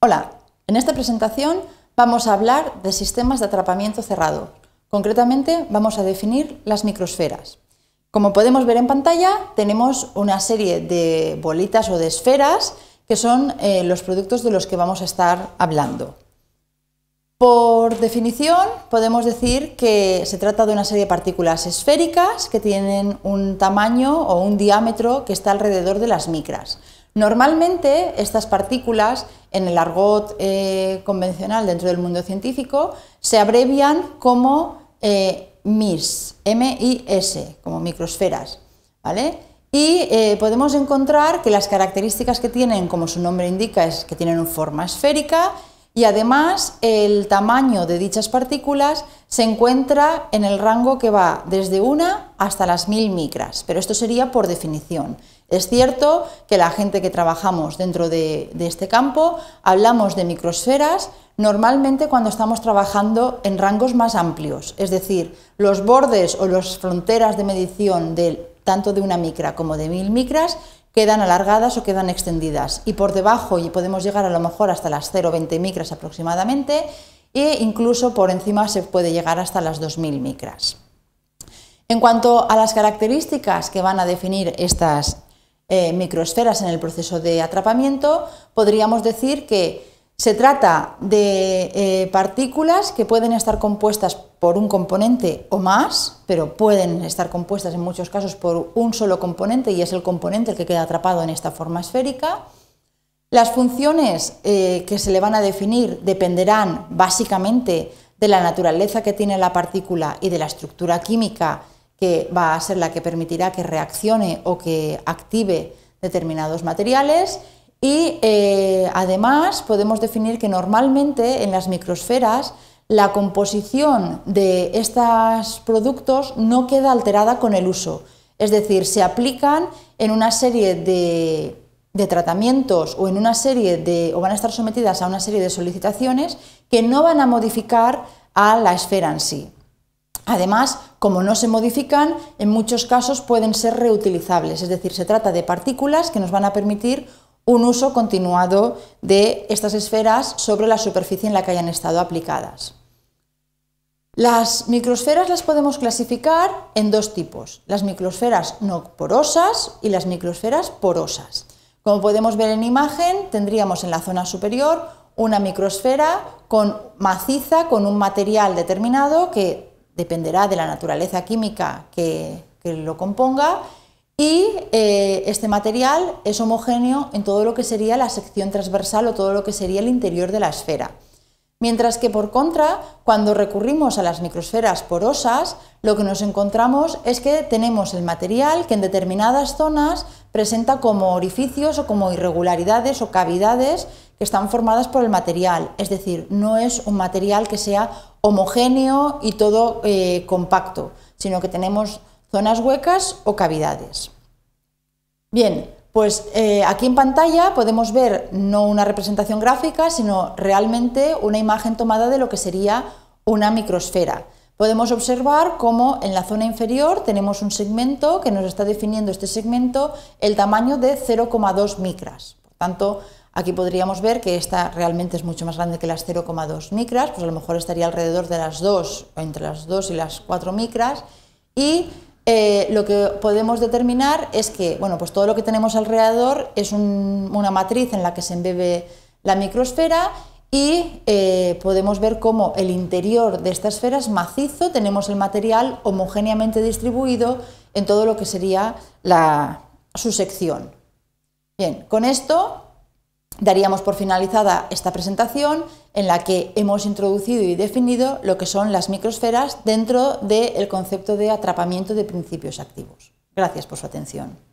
Hola, en esta presentación vamos a hablar de sistemas de atrapamiento cerrado. Concretamente vamos a definir las microsferas. Como podemos ver en pantalla, tenemos una serie de bolitas o de esferas que son eh, los productos de los que vamos a estar hablando. Por definición, podemos decir que se trata de una serie de partículas esféricas que tienen un tamaño o un diámetro que está alrededor de las micras. Normalmente estas partículas en el argot eh, convencional dentro del mundo científico se abrevian como MIS, eh, m como microsferas. ¿vale? Y eh, podemos encontrar que las características que tienen, como su nombre indica, es que tienen una forma esférica y además el tamaño de dichas partículas se encuentra en el rango que va desde una hasta las 1000 micras, pero esto sería por definición. Es cierto que la gente que trabajamos dentro de, este campo hablamos de microsferas normalmente cuando estamos trabajando en rangos más amplios, es decir, los bordes o las fronteras de medición tanto de una micra como de mil micras quedan alargadas o quedan extendidas y por debajo y podemos llegar a lo mejor hasta las 0,20 micras aproximadamente e incluso por encima se puede llegar hasta las 2.000 micras. En cuanto a las características que van a definir estas eh, microesferas en el proceso de atrapamiento, podríamos decir que se trata de eh, partículas que pueden estar compuestas por un componente o más, pero pueden estar compuestas en muchos casos por un solo componente y es el componente el que queda atrapado en esta forma esférica. Las funciones eh, que se le van a definir dependerán básicamente de la naturaleza que tiene la partícula y de la estructura química que va a ser la que permitirá que reaccione o que active determinados materiales y eh, además podemos definir que normalmente en las microsferas la composición de estos productos no queda alterada con el uso. Es decir, se aplican en una serie de, de tratamientos o en una serie de o van a estar sometidas a una serie de solicitaciones que no van a modificar a la esfera en sí. Además, como no se modifican, en muchos casos pueden ser reutilizables, es decir, se trata de partículas que nos van a permitir un uso continuado de estas esferas sobre la superficie en la que hayan estado aplicadas. Las microsferas las podemos clasificar en dos tipos, las microsferas no porosas y las microsferas porosas. Como podemos ver en imagen, tendríamos en la zona superior una microsfera con maciza, con un material determinado que dependerá de la naturaleza química que, que lo componga, y eh, este material es homogéneo en todo lo que sería la sección transversal o todo lo que sería el interior de la esfera. Mientras que por contra, cuando recurrimos a las microsferas porosas, lo que nos encontramos es que tenemos el material que en determinadas zonas presenta como orificios o como irregularidades o cavidades que están formadas por el material. Es decir, no es un material que sea homogéneo y todo eh, compacto, sino que tenemos zonas huecas o cavidades. Bien, pues eh, aquí en pantalla podemos ver no una representación gráfica, sino realmente una imagen tomada de lo que sería una microsfera. Podemos observar cómo en la zona inferior tenemos un segmento que nos está definiendo este segmento el tamaño de 0,2 micras. Por tanto, aquí podríamos ver que esta realmente es mucho más grande que las 0,2 micras, pues a lo mejor estaría alrededor de las 2, entre las 2 y las 4 micras. Y eh, lo que podemos determinar es que bueno, pues todo lo que tenemos alrededor es una matriz en la que se embebe la microsfera y eh, podemos ver cómo el interior de esta esfera es macizo, tenemos el material homogéneamente distribuido en todo lo que sería la, su sección. Bien, con esto daríamos por finalizada esta presentación en la que hemos introducido y definido lo que son las microsferas dentro del concepto de atrapamiento de principios activos. Gracias por su atención.